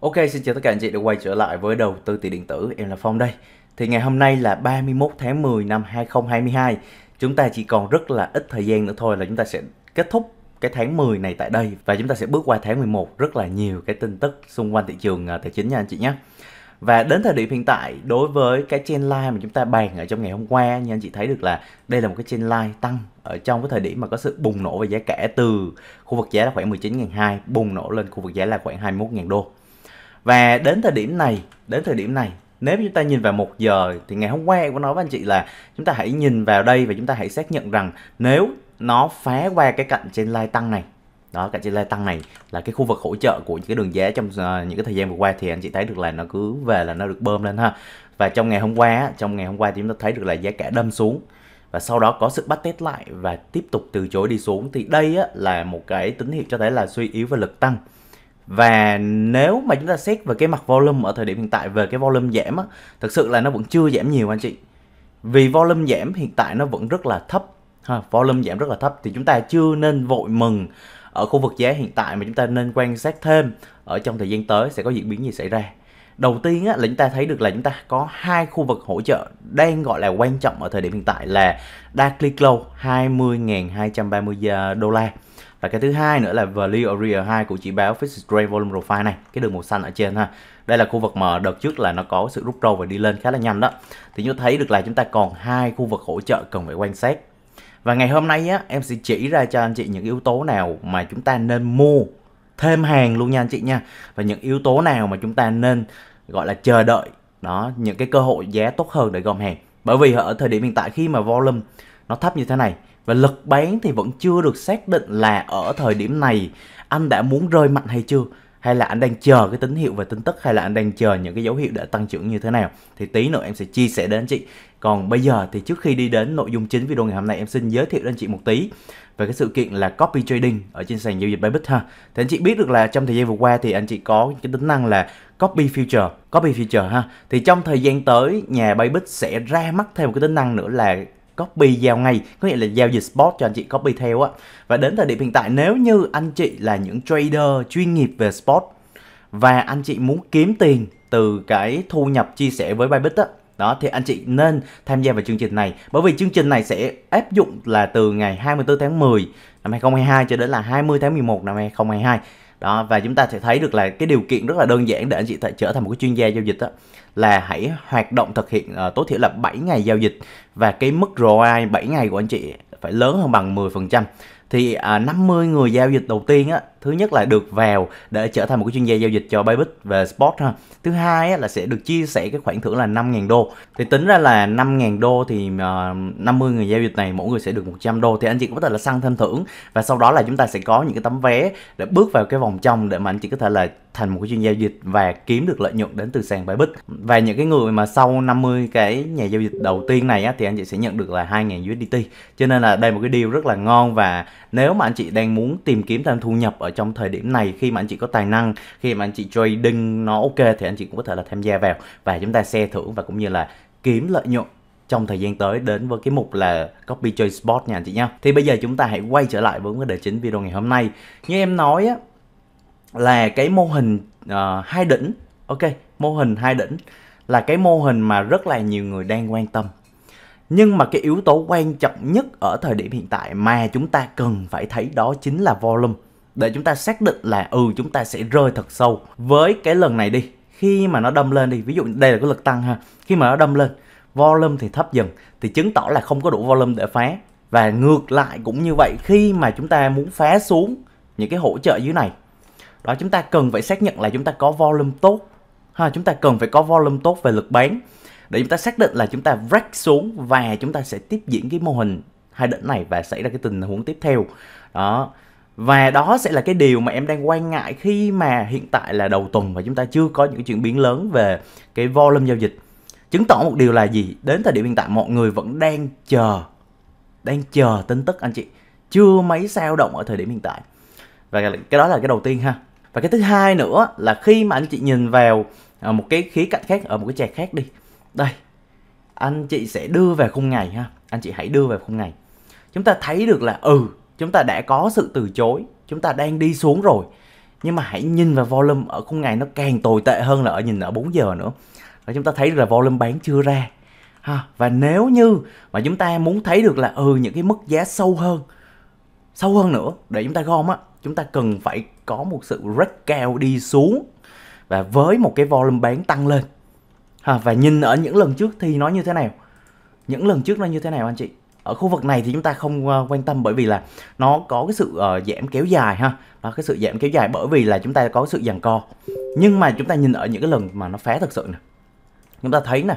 Ok, xin chào tất cả anh chị đã quay trở lại với đầu tư tiền điện tử, em là Phong đây. Thì ngày hôm nay là 31 tháng 10 năm 2022, chúng ta chỉ còn rất là ít thời gian nữa thôi là chúng ta sẽ kết thúc cái tháng 10 này tại đây và chúng ta sẽ bước qua tháng 11 rất là nhiều cái tin tức xung quanh thị trường à, tài chính nha anh chị nhé. Và đến thời điểm hiện tại đối với cái trên line mà chúng ta bàn ở trong ngày hôm qua như anh chị thấy được là đây là một cái trên line tăng ở trong cái thời điểm mà có sự bùng nổ về giá cả từ khu vực giá là khoảng 19.200 bùng nổ lên khu vực giá là khoảng 21.000 đô và đến thời điểm này đến thời điểm này nếu chúng ta nhìn vào một giờ thì ngày hôm qua em có nói với anh chị là chúng ta hãy nhìn vào đây và chúng ta hãy xác nhận rằng nếu nó phá qua cái cạnh trên lai tăng này đó cạnh trên lai tăng này là cái khu vực hỗ trợ của những cái đường giá trong uh, những cái thời gian vừa qua thì anh chị thấy được là nó cứ về là nó được bơm lên ha và trong ngày hôm qua trong ngày hôm qua thì chúng ta thấy được là giá cả đâm xuống và sau đó có sự bắt test lại và tiếp tục từ chối đi xuống thì đây á, là một cái tín hiệu cho thấy là suy yếu và lực tăng và nếu mà chúng ta xét về cái mặt volume ở thời điểm hiện tại về cái volume giảm á thực sự là nó vẫn chưa giảm nhiều anh chị vì volume giảm hiện tại nó vẫn rất là thấp ha, volume giảm rất là thấp thì chúng ta chưa nên vội mừng ở khu vực giá hiện tại mà chúng ta nên quan sát thêm ở trong thời gian tới sẽ có diễn biến gì xảy ra đầu tiên á, là chúng ta thấy được là chúng ta có hai khu vực hỗ trợ đang gọi là quan trọng ở thời điểm hiện tại là Daily Close 20.230 đô la và cái thứ hai nữa là value area 2 của chỉ báo fixed trade volume profile này cái đường màu xanh ở trên ha đây là khu vực mà đợt trước là nó có sự rút râu và đi lên khá là nhanh đó thì như thấy được là chúng ta còn hai khu vực hỗ trợ cần phải quan sát và ngày hôm nay á em sẽ chỉ ra cho anh chị những yếu tố nào mà chúng ta nên mua thêm hàng luôn nha anh chị nha và những yếu tố nào mà chúng ta nên gọi là chờ đợi đó những cái cơ hội giá tốt hơn để gom hàng bởi vì ở thời điểm hiện tại khi mà volume nó thấp như thế này và lực bán thì vẫn chưa được xác định là ở thời điểm này anh đã muốn rơi mạnh hay chưa hay là anh đang chờ cái tín hiệu và tin tức hay là anh đang chờ những cái dấu hiệu để tăng trưởng như thế nào thì tí nữa em sẽ chia sẻ đến anh chị còn bây giờ thì trước khi đi đến nội dung chính video ngày hôm nay em xin giới thiệu đến anh chị một tí về cái sự kiện là copy trading ở trên sàn giao dịch Bybit ha thì anh chị biết được là trong thời gian vừa qua thì anh chị có cái tính năng là copy future copy future ha thì trong thời gian tới nhà Bybit sẽ ra mắt thêm một cái tính năng nữa là copy giao ngay có nghĩa là giao dịch spot cho anh chị copy theo á và đến thời điểm hiện tại nếu như anh chị là những trader chuyên nghiệp về spot và anh chị muốn kiếm tiền từ cái thu nhập chia sẻ với Bybit á đó thì anh chị nên tham gia vào chương trình này bởi vì chương trình này sẽ áp dụng là từ ngày 24 tháng 10 năm 2022 cho đến là 20 tháng 11 năm 2022 đó và chúng ta sẽ thấy được là cái điều kiện rất là đơn giản để anh chị trở thành một cái chuyên gia giao dịch đó là hãy hoạt động thực hiện uh, tối thiểu là 7 ngày giao dịch và cái mức ROI 7 ngày của anh chị phải lớn hơn bằng 10% thì à, 50 người giao dịch đầu tiên á thứ nhất là được vào để trở thành một cái chuyên gia giao dịch cho Bybit về sport ha thứ hai á, là sẽ được chia sẻ cái khoản thưởng là 5.000 đô thì tính ra là 5.000 đô thì uh, à, 50 người giao dịch này mỗi người sẽ được 100 đô thì anh chị có thể là săn thêm thưởng và sau đó là chúng ta sẽ có những cái tấm vé để bước vào cái vòng trong để mà anh chị có thể là thành một cái chuyên giao dịch và kiếm được lợi nhuận đến từ sàn Bybit và những cái người mà sau 50 cái nhà giao dịch đầu tiên này á, thì anh chị sẽ nhận được là 2.000 USDT cho nên là đây một cái điều rất là ngon và nếu mà anh chị đang muốn tìm kiếm thêm thu nhập ở trong thời điểm này khi mà anh chị có tài năng khi mà anh chị trading nó ok thì anh chị cũng có thể là tham gia vào và chúng ta xe thưởng và cũng như là kiếm lợi nhuận trong thời gian tới đến với cái mục là copy chơi sport nha anh chị nha thì bây giờ chúng ta hãy quay trở lại với cái đề chính video ngày hôm nay như em nói á là cái mô hình uh, hai đỉnh ok mô hình hai đỉnh là cái mô hình mà rất là nhiều người đang quan tâm nhưng mà cái yếu tố quan trọng nhất ở thời điểm hiện tại mà chúng ta cần phải thấy đó chính là volume để chúng ta xác định là ừ chúng ta sẽ rơi thật sâu với cái lần này đi khi mà nó đâm lên đi ví dụ đây là cái lực tăng ha khi mà nó đâm lên volume thì thấp dần thì chứng tỏ là không có đủ volume để phá và ngược lại cũng như vậy khi mà chúng ta muốn phá xuống những cái hỗ trợ dưới này đó chúng ta cần phải xác nhận là chúng ta có volume tốt ha chúng ta cần phải có volume tốt về lực bán để chúng ta xác định là chúng ta break xuống và chúng ta sẽ tiếp diễn cái mô hình hai đỉnh này và xảy ra cái tình huống tiếp theo đó và đó sẽ là cái điều mà em đang quan ngại khi mà hiện tại là đầu tuần và chúng ta chưa có những chuyển biến lớn về cái volume giao dịch chứng tỏ một điều là gì đến thời điểm hiện tại mọi người vẫn đang chờ đang chờ tin tức anh chị chưa mấy sao động ở thời điểm hiện tại và cái đó là cái đầu tiên ha và cái thứ hai nữa là khi mà anh chị nhìn vào à, một cái khía cạnh khác ở một cái chè khác đi đây anh chị sẽ đưa về khung ngày ha anh chị hãy đưa về khung ngày chúng ta thấy được là ừ chúng ta đã có sự từ chối chúng ta đang đi xuống rồi nhưng mà hãy nhìn vào volume ở khung ngày nó càng tồi tệ hơn là ở nhìn ở 4 giờ nữa và chúng ta thấy được là volume bán chưa ra ha và nếu như mà chúng ta muốn thấy được là ừ những cái mức giá sâu hơn sâu hơn nữa để chúng ta gom á chúng ta cần phải có một sự rất cao đi xuống và với một cái volume bán tăng lên à, và nhìn ở những lần trước thì nó như thế nào những lần trước nó như thế nào anh chị ở khu vực này thì chúng ta không uh, quan tâm bởi vì là nó có cái sự uh, giảm kéo dài ha đó, cái sự giảm kéo dài bởi vì là chúng ta có sự giằng co nhưng mà chúng ta nhìn ở những cái lần mà nó phá thật sự nè chúng ta thấy nè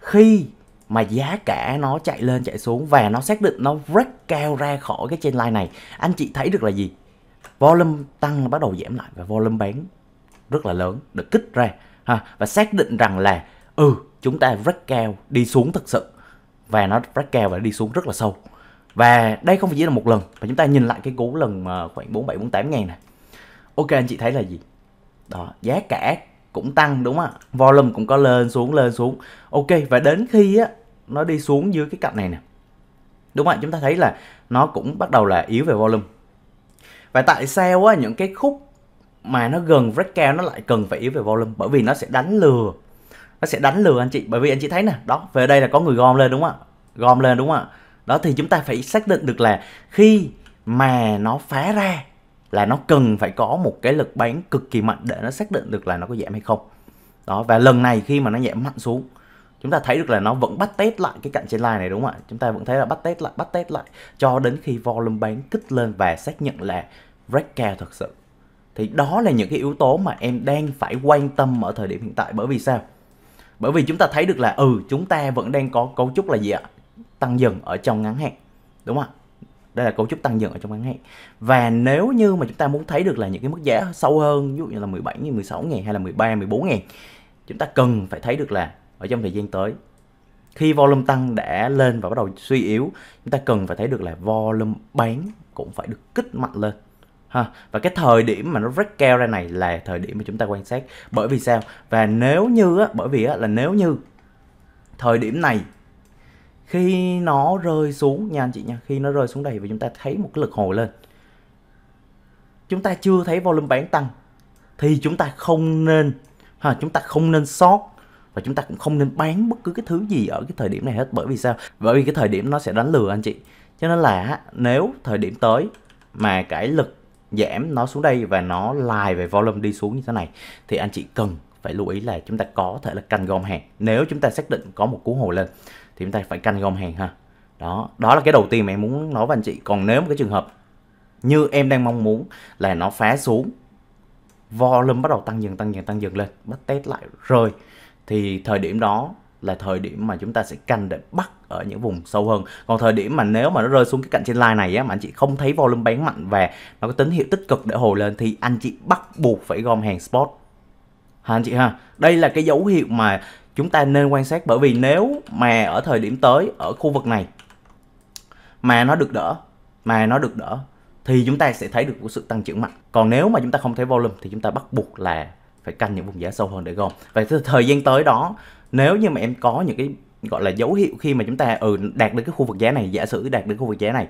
khi mà giá cả nó chạy lên chạy xuống và nó xác định nó rất cao ra khỏi cái trên line này anh chị thấy được là gì volume tăng bắt đầu giảm lại và volume bán rất là lớn được kích ra ha và xác định rằng là ừ chúng ta break cao đi xuống thật sự và nó break cao và đi xuống rất là sâu và đây không phải chỉ là một lần và chúng ta nhìn lại cái cú lần khoảng 47 48 ngàn này ok anh chị thấy là gì đó giá cả cũng tăng đúng không ạ volume cũng có lên xuống lên xuống ok và đến khi á nó đi xuống dưới cái cạnh này nè đúng không ạ chúng ta thấy là nó cũng bắt đầu là yếu về volume và tại sao á những cái khúc mà nó gần breakout nó lại cần phải yếu về volume bởi vì nó sẽ đánh lừa nó sẽ đánh lừa anh chị bởi vì anh chị thấy nè đó về đây là có người gom lên đúng không ạ gom lên đúng không ạ đó thì chúng ta phải xác định được là khi mà nó phá ra là nó cần phải có một cái lực bán cực kỳ mạnh để nó xác định được là nó có giảm hay không đó và lần này khi mà nó giảm mạnh xuống chúng ta thấy được là nó vẫn bắt test lại cái cạnh trên line này đúng không ạ chúng ta vẫn thấy là bắt test lại bắt test lại cho đến khi volume bán kích lên và xác nhận là rất cao thật sự thì đó là những cái yếu tố mà em đang phải quan tâm ở thời điểm hiện tại bởi vì sao bởi vì chúng ta thấy được là ừ chúng ta vẫn đang có cấu trúc là gì ạ tăng dần ở trong ngắn hạn đúng không đây là cấu trúc tăng dần ở trong ngắn hạn và nếu như mà chúng ta muốn thấy được là những cái mức giá sâu hơn ví dụ như là 17 000 16 000 hay là 13 14 000 chúng ta cần phải thấy được là ở trong thời gian tới khi volume tăng đã lên và bắt đầu suy yếu chúng ta cần phải thấy được là volume bán cũng phải được kích mạnh lên ha và cái thời điểm mà nó break keo ra này là thời điểm mà chúng ta quan sát bởi vì sao và nếu như á bởi vì á là nếu như thời điểm này khi nó rơi xuống nha anh chị nha khi nó rơi xuống đây và chúng ta thấy một cái lực hồi lên chúng ta chưa thấy volume bán tăng thì chúng ta không nên ha chúng ta không nên sót và chúng ta cũng không nên bán bất cứ cái thứ gì ở cái thời điểm này hết bởi vì sao bởi vì cái thời điểm nó sẽ đánh lừa anh chị cho nên là nếu thời điểm tới mà cái lực giảm nó xuống đây và nó lại về volume đi xuống như thế này thì anh chị cần phải lưu ý là chúng ta có thể là canh gom hàng nếu chúng ta xác định có một cú hồi lên thì chúng ta phải canh gom hàng ha đó đó là cái đầu tiên mà em muốn nói với anh chị còn nếu một cái trường hợp như em đang mong muốn là nó phá xuống volume bắt đầu tăng dần tăng dần tăng dần lên bắt test lại rồi thì thời điểm đó là thời điểm mà chúng ta sẽ canh để bắt ở những vùng sâu hơn còn thời điểm mà nếu mà nó rơi xuống cái cạnh trên line này á mà anh chị không thấy volume bán mạnh và nó có tín hiệu tích cực để hồi lên thì anh chị bắt buộc phải gom hàng spot hả anh chị ha đây là cái dấu hiệu mà chúng ta nên quan sát bởi vì nếu mà ở thời điểm tới ở khu vực này mà nó được đỡ mà nó được đỡ thì chúng ta sẽ thấy được một sự tăng trưởng mạnh còn nếu mà chúng ta không thấy volume thì chúng ta bắt buộc là phải canh những vùng giá sâu hơn để gom và thời gian tới đó nếu như mà em có những cái gọi là dấu hiệu khi mà chúng ta ừ đạt được cái khu vực giá này giả sử đạt được khu vực giá này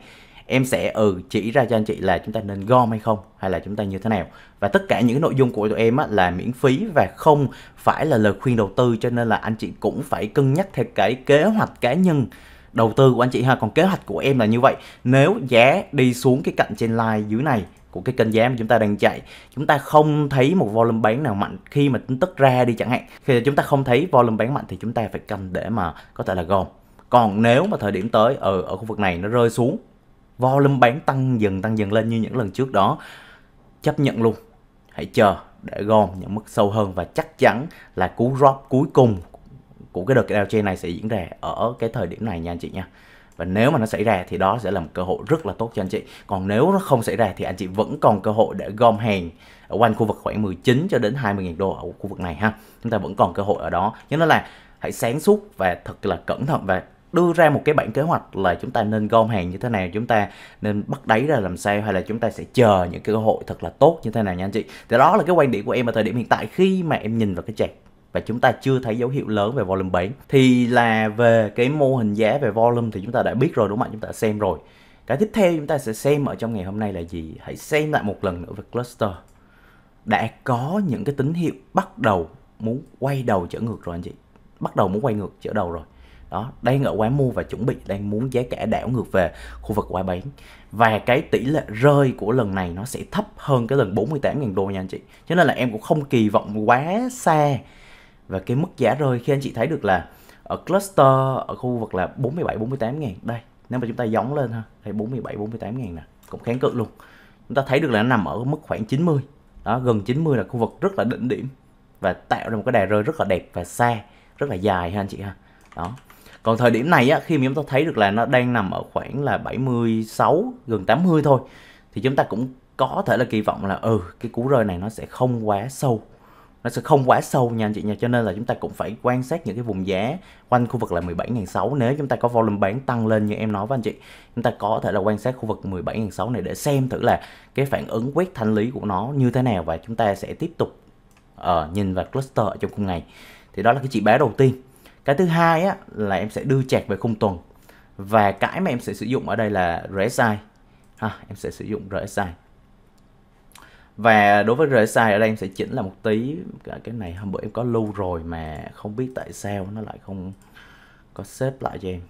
em sẽ ừ chỉ ra cho anh chị là chúng ta nên gom hay không hay là chúng ta như thế nào và tất cả những nội dung của tụi em á, là miễn phí và không phải là lời khuyên đầu tư cho nên là anh chị cũng phải cân nhắc theo cái kế hoạch cá nhân đầu tư của anh chị ha còn kế hoạch của em là như vậy nếu giá đi xuống cái cạnh trên line dưới này của cái kênh giá mà chúng ta đang chạy chúng ta không thấy một volume bán nào mạnh khi mà tính tức ra đi chẳng hạn khi chúng ta không thấy volume bán mạnh thì chúng ta phải cầm để mà có thể là gom còn nếu mà thời điểm tới ở ừ, ở khu vực này nó rơi xuống volume bán tăng dần tăng dần lên như những lần trước đó chấp nhận luôn hãy chờ để gom những mức sâu hơn và chắc chắn là cú drop cuối cùng của cái đợt downtrend này sẽ diễn ra ở cái thời điểm này nha anh chị nha và nếu mà nó xảy ra thì đó sẽ là một cơ hội rất là tốt cho anh chị còn nếu nó không xảy ra thì anh chị vẫn còn cơ hội để gom hàng ở quanh khu vực khoảng 19 cho đến 20.000 đô ở khu vực này ha chúng ta vẫn còn cơ hội ở đó nhưng nên là hãy sáng suốt và thật là cẩn thận và đưa ra một cái bản kế hoạch là chúng ta nên gom hàng như thế nào chúng ta nên bắt đáy ra làm sao hay là chúng ta sẽ chờ những cái cơ hội thật là tốt như thế nào nha anh chị thì đó là cái quan điểm của em ở thời điểm hiện tại khi mà em nhìn vào cái chart và chúng ta chưa thấy dấu hiệu lớn về volume bán thì là về cái mô hình giá về volume thì chúng ta đã biết rồi đúng không ạ chúng ta đã xem rồi cái tiếp theo chúng ta sẽ xem ở trong ngày hôm nay là gì hãy xem lại một lần nữa về cluster đã có những cái tín hiệu bắt đầu muốn quay đầu trở ngược rồi anh chị bắt đầu muốn quay ngược trở đầu rồi đó đang ở quá mua và chuẩn bị đang muốn giá cả đảo ngược về khu vực quá bán và cái tỷ lệ rơi của lần này nó sẽ thấp hơn cái lần 48.000 đô nha anh chị cho nên là em cũng không kỳ vọng quá xa và cái mức giá rơi khi anh chị thấy được là ở cluster ở khu vực là 47 48 ngàn đây nếu mà chúng ta giống lên ha đây 47 48 ngàn nè cũng kháng cự luôn chúng ta thấy được là nó nằm ở mức khoảng 90 đó gần 90 là khu vực rất là đỉnh điểm và tạo ra một cái đà rơi rất là đẹp và xa rất là dài ha anh chị ha đó còn thời điểm này á, khi mà chúng ta thấy được là nó đang nằm ở khoảng là 76 gần 80 thôi thì chúng ta cũng có thể là kỳ vọng là ừ cái cú rơi này nó sẽ không quá sâu nó sẽ không quá sâu nha anh chị nha cho nên là chúng ta cũng phải quan sát những cái vùng giá quanh khu vực là 17.600 nếu chúng ta có volume bán tăng lên như em nói với anh chị chúng ta có thể là quan sát khu vực 17.600 này để xem thử là cái phản ứng quét thanh lý của nó như thế nào và chúng ta sẽ tiếp tục uh, nhìn vào cluster trong khung ngày thì đó là cái chỉ báo đầu tiên cái thứ hai á, là em sẽ đưa chạc về khung tuần và cái mà em sẽ sử dụng ở đây là RSI ha, em sẽ sử dụng RSI và đối với RSI ở đây em sẽ chỉnh là một tí cái này hôm bữa em có lưu rồi mà không biết tại sao nó lại không có xếp lại cho em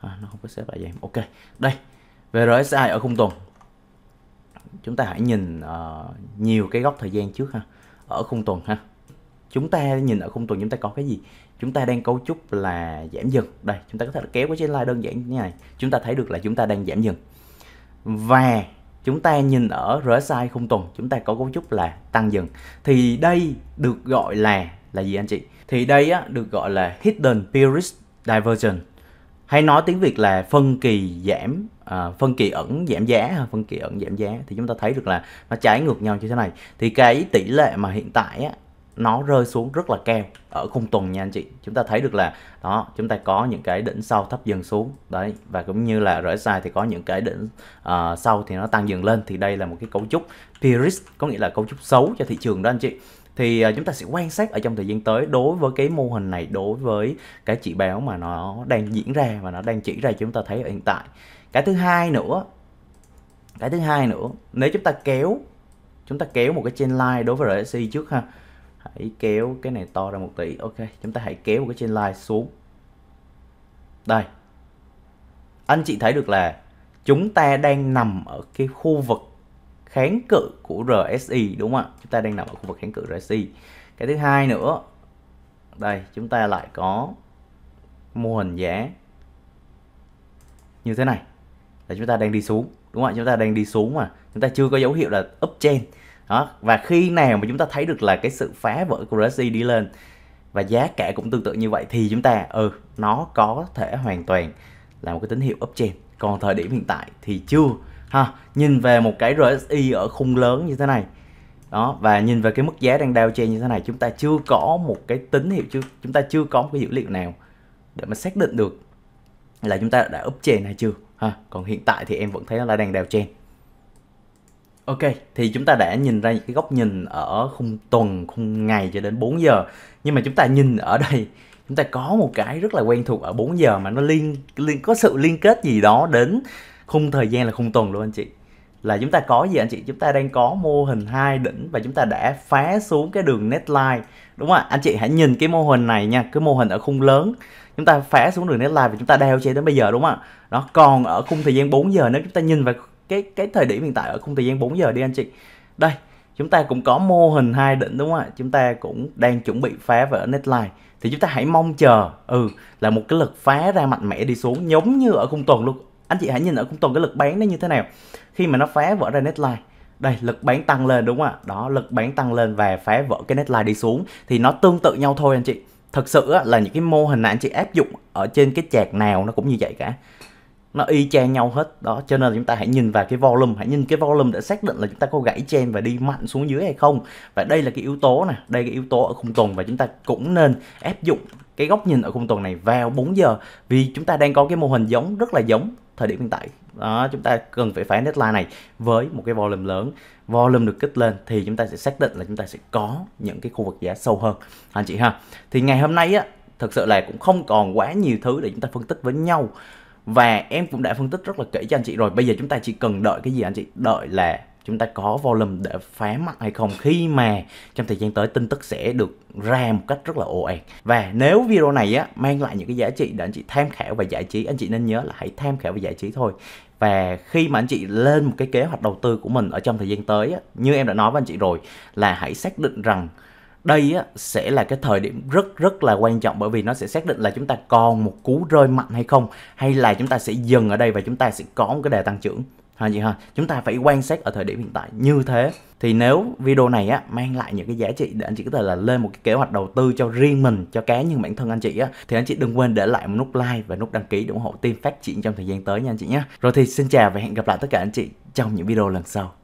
à, nó không có xếp lại cho em ok đây về RSI ở khung tuần chúng ta hãy nhìn uh, nhiều cái góc thời gian trước ha ở khung tuần ha chúng ta nhìn ở khung tuần chúng ta có cái gì chúng ta đang cấu trúc là giảm dần đây chúng ta có thể kéo cái trên line đơn giản như này chúng ta thấy được là chúng ta đang giảm dần và chúng ta nhìn ở RSI khung tuần chúng ta có cấu trúc là tăng dần thì đây được gọi là là gì anh chị thì đây á, được gọi là hidden bearish divergence hay nói tiếng Việt là phân kỳ giảm à, phân kỳ ẩn giảm giá phân kỳ ẩn giảm giá thì chúng ta thấy được là nó trái ngược nhau như thế này thì cái tỷ lệ mà hiện tại á, nó rơi xuống rất là keo ở khung tuần nha anh chị chúng ta thấy được là đó chúng ta có những cái đỉnh sau thấp dần xuống đấy và cũng như là RSI thì có những cái đỉnh uh, sau thì nó tăng dần lên thì đây là một cái cấu trúc bearish có nghĩa là cấu trúc xấu cho thị trường đó anh chị thì ờ, chúng ta sẽ quan sát ở trong thời gian tới đối với cái mô hình này đối với cái chỉ báo mà nó đang diễn ra và nó đang chỉ ra chúng ta thấy ở hiện tại cái thứ hai nữa cái thứ hai nữa nếu chúng ta kéo chúng ta kéo một cái chain line đối với RSI trước ha hãy kéo cái này to ra một tỷ ok chúng ta hãy kéo cái trên line xuống đây anh chị thấy được là chúng ta đang nằm ở cái khu vực kháng cự của RSI đúng không ạ chúng ta đang nằm ở khu vực kháng cự RSI cái thứ hai nữa đây chúng ta lại có mô hình giá như thế này là chúng ta đang đi xuống đúng không ạ chúng ta đang đi xuống mà chúng ta chưa có dấu hiệu là uptrend đó và khi nào mà chúng ta thấy được là cái sự phá vỡ của Resi đi lên và giá cả cũng tương tự như vậy thì chúng ta ừ nó có thể hoàn toàn là một cái tín hiệu uptrend còn thời điểm hiện tại thì chưa ha nhìn về một cái RSI ở khung lớn như thế này đó và nhìn về cái mức giá đang đao trên như thế này chúng ta chưa có một cái tín hiệu chưa chúng ta chưa có một cái dữ liệu nào để mà xác định được là chúng ta đã up trên hay chưa ha còn hiện tại thì em vẫn thấy nó là đang đao trên Ok, thì chúng ta đã nhìn ra những cái góc nhìn ở khung tuần, khung ngày cho đến 4 giờ. Nhưng mà chúng ta nhìn ở đây, chúng ta có một cái rất là quen thuộc ở 4 giờ mà nó liên, liên có sự liên kết gì đó đến khung thời gian là khung tuần luôn anh chị. Là chúng ta có gì anh chị? Chúng ta đang có mô hình hai đỉnh và chúng ta đã phá xuống cái đường neckline. Đúng không? Anh chị hãy nhìn cái mô hình này nha, cái mô hình ở khung lớn chúng ta phá xuống đường neckline và chúng ta đeo che đến bây giờ đúng không ạ? Đó, còn ở khung thời gian 4 giờ nếu chúng ta nhìn vào cái cái thời điểm hiện tại ở khung thời gian 4 giờ đi anh chị đây chúng ta cũng có mô hình hai đỉnh đúng không ạ chúng ta cũng đang chuẩn bị phá vỡ neckline thì chúng ta hãy mong chờ ừ là một cái lực phá ra mạnh mẽ đi xuống giống như ở khung tuần luôn anh chị hãy nhìn ở khung tuần cái lực bán nó như thế nào khi mà nó phá vỡ ra neckline đây lực bán tăng lên đúng không ạ đó lực bán tăng lên và phá vỡ cái neckline đi xuống thì nó tương tự nhau thôi anh chị thật sự là những cái mô hình này anh chị áp dụng ở trên cái chạc nào nó cũng như vậy cả nó y chang nhau hết đó cho nên là chúng ta hãy nhìn vào cái volume hãy nhìn cái volume để xác định là chúng ta có gãy chen và đi mạnh xuống dưới hay không và đây là cái yếu tố nè đây là cái yếu tố ở khung tuần và chúng ta cũng nên áp dụng cái góc nhìn ở khung tuần này vào 4 giờ vì chúng ta đang có cái mô hình giống rất là giống thời điểm hiện tại đó chúng ta cần phải phá deadline này với một cái volume lớn volume được kích lên thì chúng ta sẽ xác định là chúng ta sẽ có những cái khu vực giá sâu hơn anh chị ha thì ngày hôm nay á thực sự là cũng không còn quá nhiều thứ để chúng ta phân tích với nhau và em cũng đã phân tích rất là kỹ cho anh chị rồi bây giờ chúng ta chỉ cần đợi cái gì anh chị đợi là chúng ta có volume để phá mặt hay không khi mà trong thời gian tới tin tức sẽ được ra một cách rất là ồ ạt và nếu video này á mang lại những cái giá trị để anh chị tham khảo và giải trí anh chị nên nhớ là hãy tham khảo và giải trí thôi và khi mà anh chị lên một cái kế hoạch đầu tư của mình ở trong thời gian tới á, như em đã nói với anh chị rồi là hãy xác định rằng đây á, sẽ là cái thời điểm rất rất là quan trọng bởi vì nó sẽ xác định là chúng ta còn một cú rơi mạnh hay không hay là chúng ta sẽ dừng ở đây và chúng ta sẽ có một cái đề tăng trưởng ha gì ha chúng ta phải quan sát ở thời điểm hiện tại như thế thì nếu video này á mang lại những cái giá trị để anh chị có thể là lên một cái kế hoạch đầu tư cho riêng mình cho cá nhân bản thân anh chị á thì anh chị đừng quên để lại một nút like và nút đăng ký để ủng hộ team phát triển trong thời gian tới nha anh chị nhé rồi thì xin chào và hẹn gặp lại tất cả anh chị trong những video lần sau